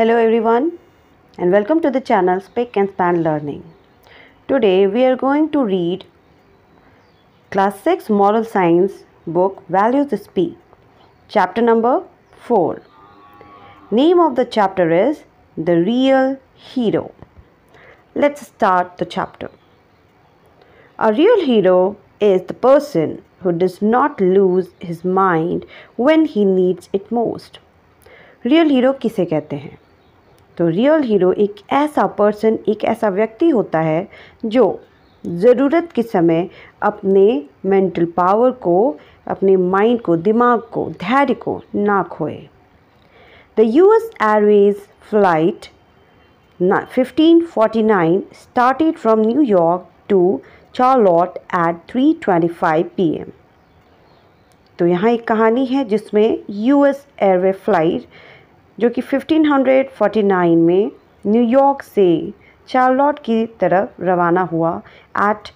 Hello everyone and welcome to the channel Speak and Span Learning. Today we are going to read Class 6 Moral Science book Values Speak chapter number 4. Name of the chapter is The Real Hero. Let's start the chapter. A real hero is the person who does not lose his mind when he needs it most. Real hero किसे कहते हैं तो real hero एक ऐसा person एक ऐसा व्यक्ति होता है जो ज़रूरत के समय अपने मेंटल पावर को अपने माइंड को दिमाग को धैर्य को ना खोए the U S Airways flight fifteen forty nine started from New York to New at three twenty five P M तो यहाँ एक कहानी है जिसमें यू एस एयरवे फ्लाइट जो कि 1549 में न्यूयॉर्क से चार्लॉट की तरफ रवाना हुआ एट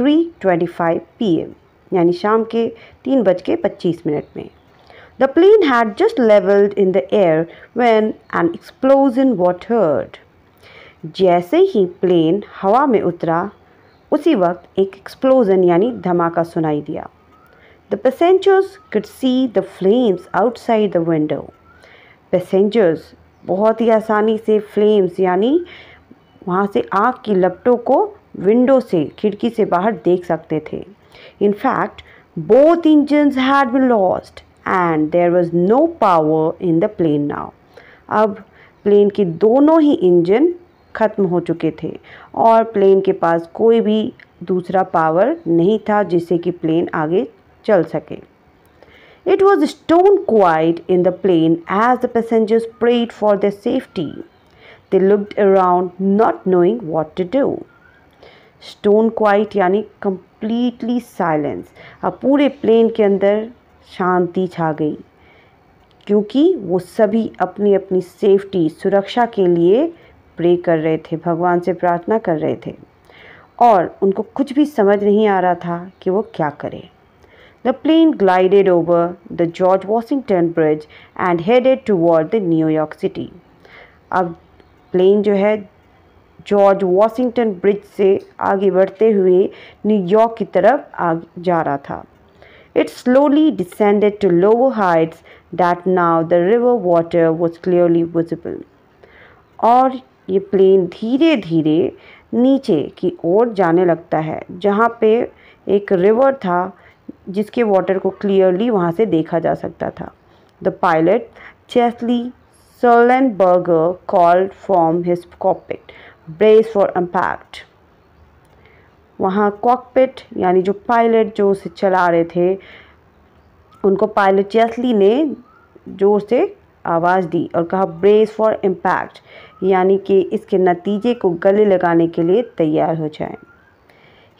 3:25 पीएम यानी शाम के तीन बज के पच्चीस मिनट में the plane had just levelled in the air when an explosion what heard जैसे ही प्लेन हवा में उतरा उसी वक्त एक एक्सप्लोजन यानी धमाका सुनाई दिया the passengers could see the flames outside the window passengers बहुत ही आसानी से फ्लेम्स यानी वहाँ से आग की लपटों को विंडो से खिड़की से बाहर देख सकते थे in fact both engines had been lost and there was no power in the plane now अब प्लेन के दोनों ही इंजन ख़त्म हो चुके थे और प्लेन के पास कोई भी दूसरा पावर नहीं था जिससे कि प्लेन आगे चल सके It was stone quiet in the plane as the passengers prayed for their safety. They looked around, not knowing what to do. Stone quiet यानी completely साइलेंस अब पूरे प्लेन के अंदर शांति छा गई क्योंकि वो सभी अपनी अपनी सेफ्टी सुरक्षा के लिए प्रे कर रहे थे भगवान से प्रार्थना कर रहे थे और उनको कुछ भी समझ नहीं आ रहा था कि वो क्या करें The plane glided over the George Washington Bridge and headed toward the New York City. अब प्लेन जो है जॉर्ज वॉशिंगटन ब्रिज से आगे बढ़ते हुए न्यूयॉर्क की तरफ आगे जा रहा था It slowly descended to lower heights that now the river water was clearly visible. और ये प्लेन धीरे धीरे नीचे की ओर जाने लगता है जहाँ पे एक रिवर था जिसके वाटर को क्लियरली वहाँ से देखा जा सकता था the pilot Chesley Berger called from his cockpit brace for impact वहाँ कॉकपिट यानी जो पायलट जो उसे चला रहे थे उनको पायलट चेस्ली ने ज़ोर से आवाज़ दी और कहा ब्रेस फॉर इम्पैक्ट यानी कि इसके नतीजे को गले लगाने के लिए तैयार हो जाएं।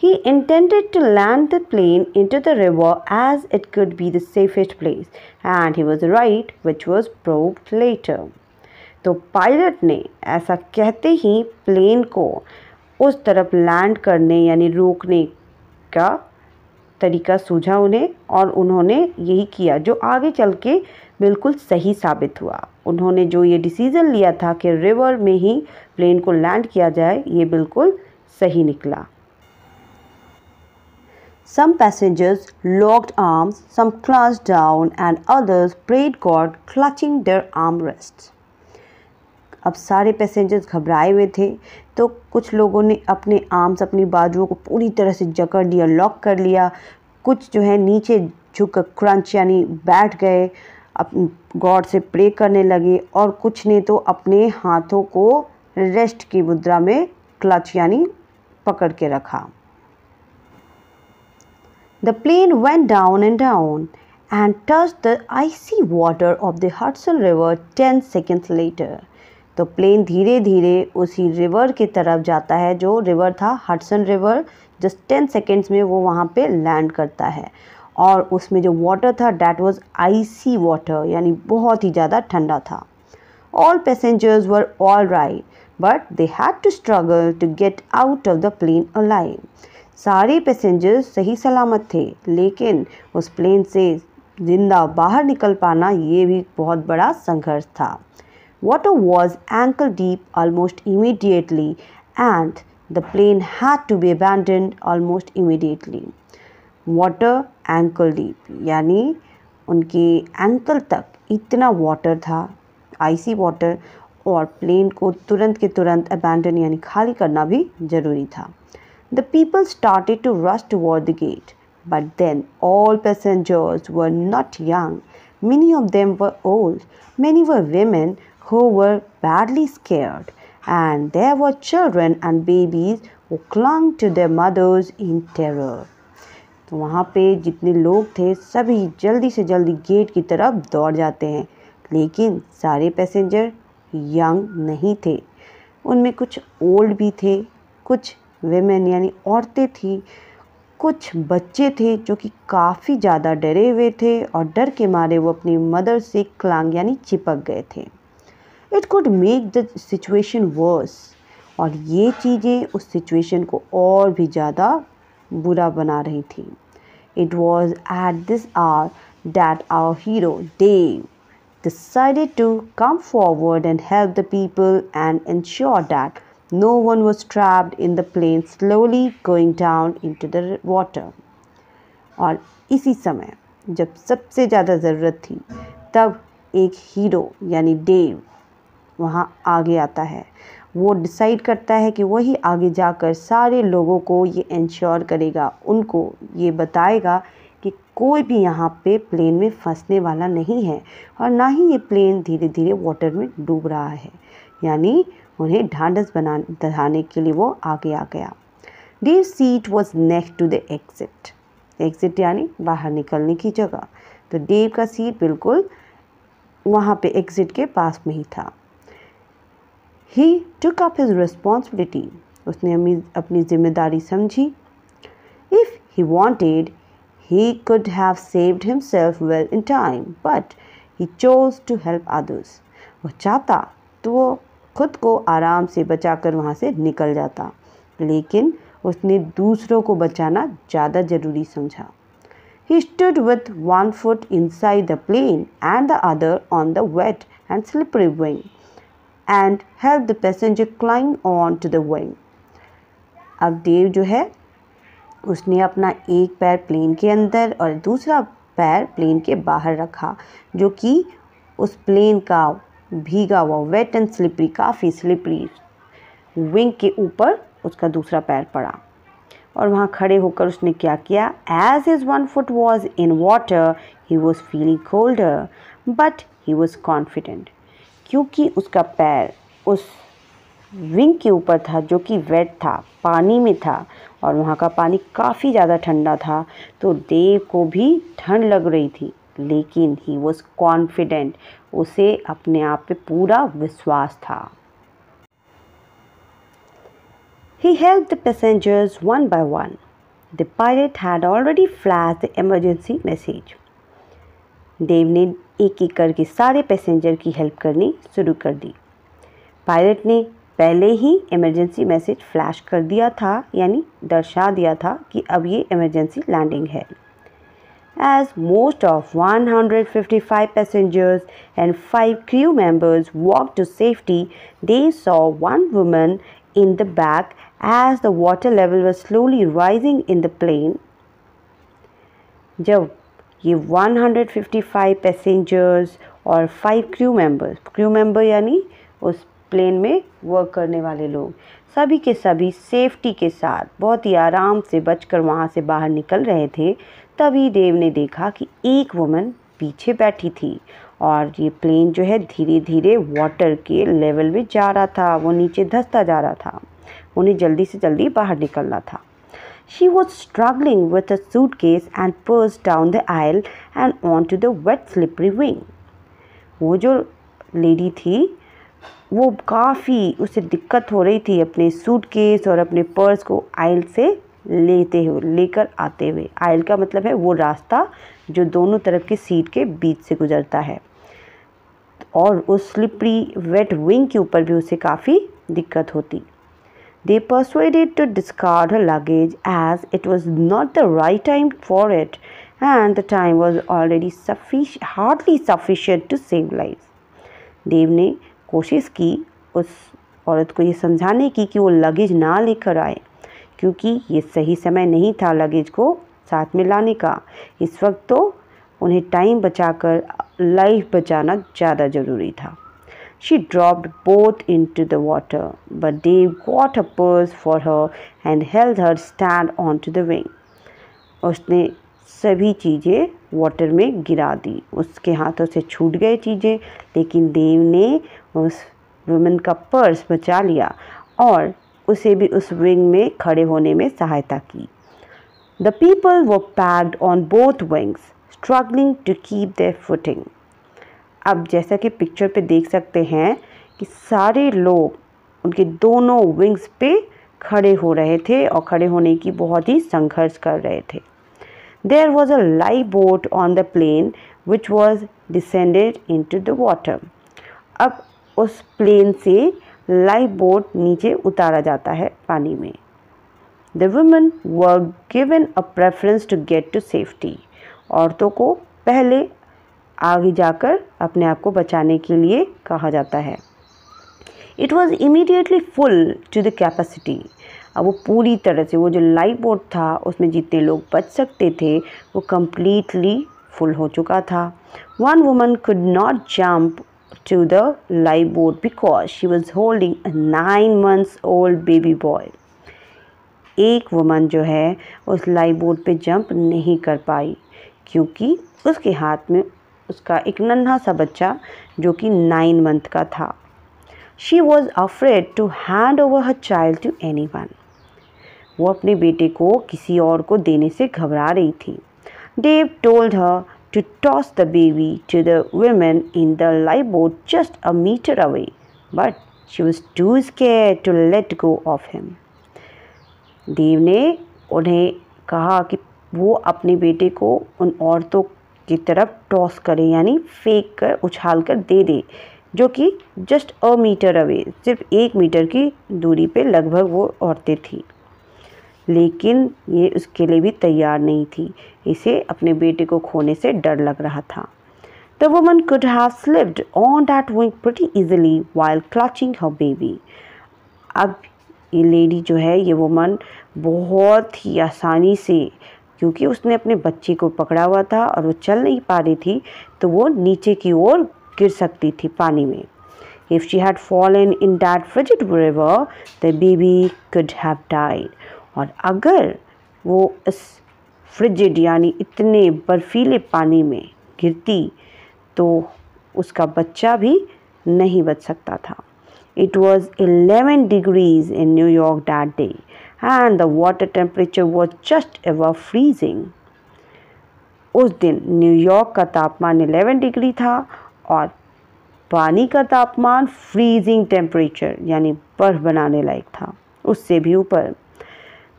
He intended to land the plane into the river as it could be the safest place, and he was right, which was proved later. तो पायलट ने ऐसा कहते ही प्लेन को उस तरफ लैंड करने यानी रोकने का तरीका सूझा उन्हें और उन्होंने यही किया जो आगे चल के बिल्कुल सही साबित हुआ उन्होंने जो ये डिसीज़न लिया था कि रिवर में ही प्लेन को लैंड किया जाए ये बिल्कुल सही निकला Some passengers locked arms, some clasped down, and others prayed God, clutching their armrests. अब सारे पैसेंजर्स घबराए हुए थे तो कुछ लोगों ने अपने आर्म्स अपनी बाजुओं को पूरी तरह से जकड़ लिया लॉक कर लिया कुछ जो है नीचे झुक क्रंच यानी बैठ गए अप गॉड से प्रे करने लगे और कुछ ने तो अपने हाथों को रेस्ट की मुद्रा में क्लच यानी पकड़ के रखा The plane went down and down and touched the icy water of the Hudson River 10 seconds later. तो प्लेन धीरे धीरे उसी रिवर की तरफ जाता है जो रिवर था Hudson river just ten seconds में वो वहाँ पे लैंड करता है और उसमें जो वाटर था डैट वाज आइसी वाटर यानी बहुत ही ज़्यादा ठंडा था all passengers were all right but they had to struggle to get out of the plane alive सारे पैसेंजर्स सही सलामत थे लेकिन उस प्लेन से जिंदा बाहर निकल पाना ये भी बहुत बड़ा संघर्ष था water was ankle deep almost immediately and the plane had to be abandoned almost immediately water ankle deep यानी उनके एंकल तक इतना वाटर था आइसी वाटर और प्लेन को तुरंत के तुरंत अबैंडन यानी खाली करना भी ज़रूरी था The people started to rush toward the gate. But then all passengers were not young. Many of them were old. Many were women who were badly scared. And there were children and babies who clung to their mothers in terror. तो वहाँ पे जितने लोग थे सभी जल्दी से जल्दी गेट की तरफ दौड़ जाते हैं लेकिन सारे पैसेंजर यंग नहीं थे उनमें कुछ ओल्ड भी थे कुछ वेमेन यानी औरतें थी कुछ बच्चे थे जो कि काफ़ी ज़्यादा डरे हुए थे और डर के मारे वो अपनी मदर से क्लांग यानी चिपक गए थे it could make the situation worse और ये चीज़ें उस सिचुएशन को और भी ज़्यादा बुरा बना रही थी it was at this or that hour hero Dave decided to come forward and help the people and ensure that No one was trapped in the plane slowly going down into the water. और इसी समय जब सबसे ज़्यादा ज़रूरत थी तब एक हीरो यानी डेव वहाँ आगे आता है वो डिसाइड करता है कि वही आगे जाकर सारे लोगों को ये इंश्योर करेगा उनको ये बताएगा कि कोई भी यहाँ पे प्लेन में फंसने वाला नहीं है और ना ही ये प्लेन धीरे धीरे वाटर में डूब रहा है यानी उन्हें ढांढस बना दहाने के लिए वो आगे आ गया the seat was next to the exit exit यानी बाहर निकलने की जगह तो डेव का सीट बिल्कुल वहाँ पे एग्जिट के पास में ही था he took up his responsibility उसने अपनी जिम्मेदारी समझी if he wanted he could have saved himself well in time but he chose to help others वो चाहता तो वो खुद को आराम से बचाकर वहाँ से निकल जाता लेकिन उसने दूसरों को बचाना ज़्यादा ज़रूरी समझा He stood with one foot inside the plane and the other on the wet and slippery wing and helped the passenger climb on to the wing. अब देव जो है उसने अपना एक पैर प्लेन के अंदर और दूसरा पैर प्लेन के बाहर रखा जो कि उस प्लेन का भीगा हुआ वेट एंड स्लिपरी काफ़ी स्लिपरी विंग के ऊपर उसका दूसरा पैर पड़ा और वहाँ खड़े होकर उसने क्या किया as his one foot was in water he was feeling colder but he was confident क्योंकि उसका पैर उस विंग के ऊपर था जो कि वेट था पानी में था और वहाँ का पानी काफ़ी ज़्यादा ठंडा था तो देव को भी ठंड लग रही थी लेकिन ही वॉज कॉन्फिडेंट उसे अपने आप पे पूरा विश्वास था he help the passengers one by one the pilot had already flash the emergency message Dave ने एक एक करके सारे पैसेंजर की हेल्प करनी शुरू कर दी पायलट ने पहले ही इमरजेंसी मैसेज फ्लैश कर दिया था यानी दर्शा दिया था कि अब ये इमरजेंसी लैंडिंग है as most of 155 passengers and 5 crew members walked to safety, they saw one woman in the back as the water level was slowly rising in the plane. जब 155 passengers or 5 crew members, crew member yani us plane में work करने wale log sabhi ke sabhi safety ke saath, बहुत ही आराम से बचकर वहाँ se bahar nikal rahe the. तभी देव ने देखा कि एक वुमन पीछे बैठी थी और ये प्लेन जो है धीरे धीरे वाटर के लेवल में जा रहा था वो नीचे धंसता जा रहा था उन्हें जल्दी से जल्दी बाहर निकलना था She was struggling with a suitcase and down down the aisle and to the wet slippery wing वो जो लेडी थी वो काफ़ी उसे दिक्कत हो रही थी अपने सूट केस और अपने पर्स को आयल से लेते हुए लेकर आते हुए आयल का मतलब है वो रास्ता जो दोनों तरफ की सीट के बीच से गुजरता है और उस स्लिपरी वेट विंग के ऊपर भी उसे काफ़ी दिक्कत होती they persuaded to discard luggage as it was not the right time for it and the time was already hardly sufficient to save life Dave ने कोशिश की उस औरत को ये समझाने की कि वो लगेज ना लेकर आए क्योंकि ये सही समय नहीं था लगेज को साथ में लाने का इस वक्त तो उन्हें टाइम बचाकर लाइफ बचाना ज़्यादा ज़रूरी था she both in to the the but but what a purse for her and health her stand on to the wing उसने सभी चीज़ें वाटर में गिरा दी उसके हाथों से छूट गए चीज़ें लेकिन देव ने उस वुमेन का पर्स बचा लिया और उसे भी उस विंग में खड़े होने में सहायता की the people who packed on both wings struggling to keep their footing अब जैसा कि पिक्चर पे देख सकते हैं कि सारे लोग उनके दोनों विंग्स पे खड़े हो रहे थे और खड़े होने की बहुत ही संघर्ष कर रहे थे there was a live boat on the plane which was descended in to the water अब उस प्लेन से लाइफ बोट नीचे उतारा जाता है पानी में the women were given a preference to get to safety औरतों को पहले आगे जाकर अपने आप को बचाने के लिए कहा जाता है it was immediately full to the capacity अब वो पूरी तरह से वो जो लाइफ बोट था उसमें जितने लोग बच सकते थे वो कम्प्लीटली फुल हो चुका था one woman could not jump to the live boat because she was holding a nine months old baby boy. एक वुमन जो है उस लाइव बोट पर जंप नहीं कर पाई क्योंकि उसके हाथ में उसका एक नन्हा सा बच्चा जो कि नाइन मंथ का था she was afraid to hand over her child to anyone वो अपने बेटे को किसी और को देने से घबरा रही थी Dave told her to toss the baby to the women in the lifeboat just a meter away, but she was too scared to let go of him. Dave ने उन्हें कहा कि वो अपने बेटे को उन औरतों की तरफ टॉस करें यानी फेंक कर उछाल कर दे दे जो कि जस्ट अ मीटर अवे सिर्फ एक मीटर की दूरी पे लगभग वो औरतें थीं लेकिन ये उसके लिए भी तैयार नहीं थी इसे अपने बेटे को खोने से डर लग रहा था the woman could have slipped on that wing pretty easily while clutching her baby अब ये लेडी जो है ये वुमन बहुत ही आसानी से क्योंकि उसने अपने बच्चे को पकड़ा हुआ था और वो चल नहीं पा रही थी तो वो नीचे की ओर गिर सकती थी पानी में if she had fallen in that frigid river the baby could have died और अगर वो इस फ्रिजिड यानी इतने बर्फीले पानी में गिरती तो उसका बच्चा भी नहीं बच सकता था it was eleven degrees in New York that day and the water temperature was just just freezing उस दिन न्यूयॉर्क का तापमान एलेवन डिग्री था और पानी का तापमान फ्रीजिंग टेम्परेचर यानी बर्फ बनाने लायक था उससे भी ऊपर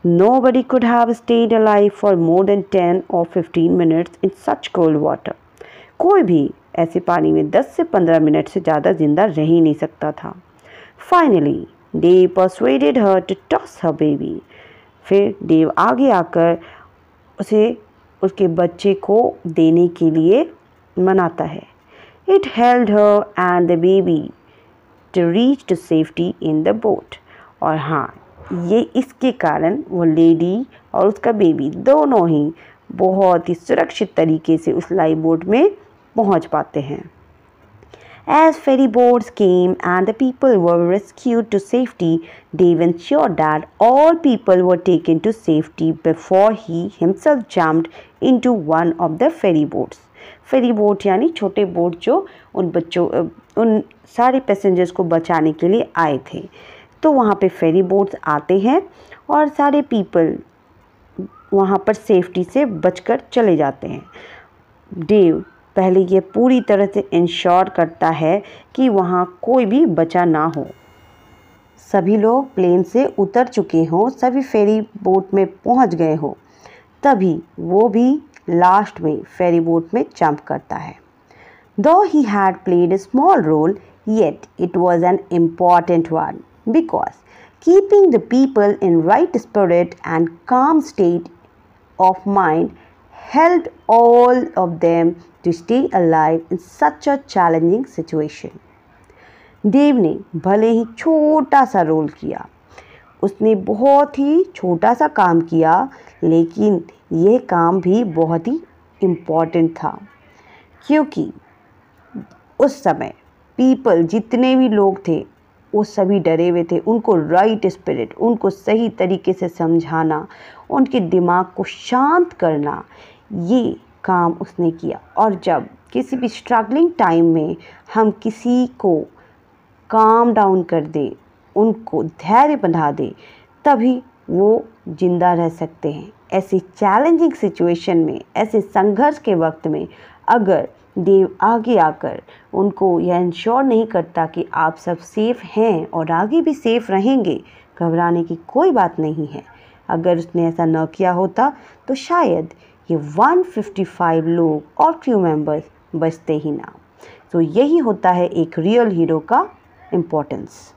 Nobody could have stayed alive for more than 10 or 15 minutes in such cold water. कोई भी ऐसे पानी में 10 से 15 मिनट से ज़्यादा जिंदा रह ही नहीं सकता था finally Dave persuaded her to toss her baby फिर देव आगे आकर उसे उसके बच्चे को देने के लिए मनाता है he held her and the baby to reach to safety in the boat और हाँ ये इसके कारण वो लेडी और उसका बेबी दोनों ही बहुत ही सुरक्षित तरीके से उस लाइव बोट में पहुंच पाते हैं as ferry boat came and the people were rescue to safety Dave ensured that all people were taken to safety before he himself jumped to one of the ferry boats ferry boat यानी छोटे boat जो उन बच्चों उन सारे passengers को बचाने के लिए आए थे तो वहाँ पे फेरी बोट्स आते हैं और सारे पीपल वहाँ पर सेफ्टी से बचकर चले जाते हैं डेव पहले ये पूरी तरह से इंश्योर करता है कि वहाँ कोई भी बचा ना हो सभी लोग प्लेन से उतर चुके हों सभी फेरी बोट में पहुँच गए हों तभी वो भी लास्ट में फेरी बोट में जंप करता है दो he had played small role yet it was an important one because keeping the people in right spirit and calm state of mind helped all of them to stay alive in such a challenging situation. Dave ने भले ही छोटा सा role किया उसने बहुत ही छोटा सा काम किया लेकिन यह काम भी बहुत ही इम्पॉर्टेंट था क्योंकि उस समय पीपल जितने भी लोग थे वो सभी डरे हुए थे उनको राइट स्पिरिट उनको सही तरीके से समझाना उनके दिमाग को शांत करना ये काम उसने किया और जब किसी भी स्ट्रगलिंग टाइम में हम किसी को काम डाउन कर दें उनको धैर्य बना दें तभी वो जिंदा रह सकते हैं ऐसी चैलेंजिंग सिचुएशन में ऐसे संघर्ष के वक्त में अगर देव आगे आकर उनको यह इंश्योर नहीं करता कि आप सब सेफ़ हैं और आगे भी सेफ़ रहेंगे घबराने की कोई बात नहीं है अगर उसने ऐसा न किया होता तो शायद ये 155 लोग और क्रू मेंबर्स बचते ही ना तो यही होता है एक रियल हीरो का इम्पोर्टेंस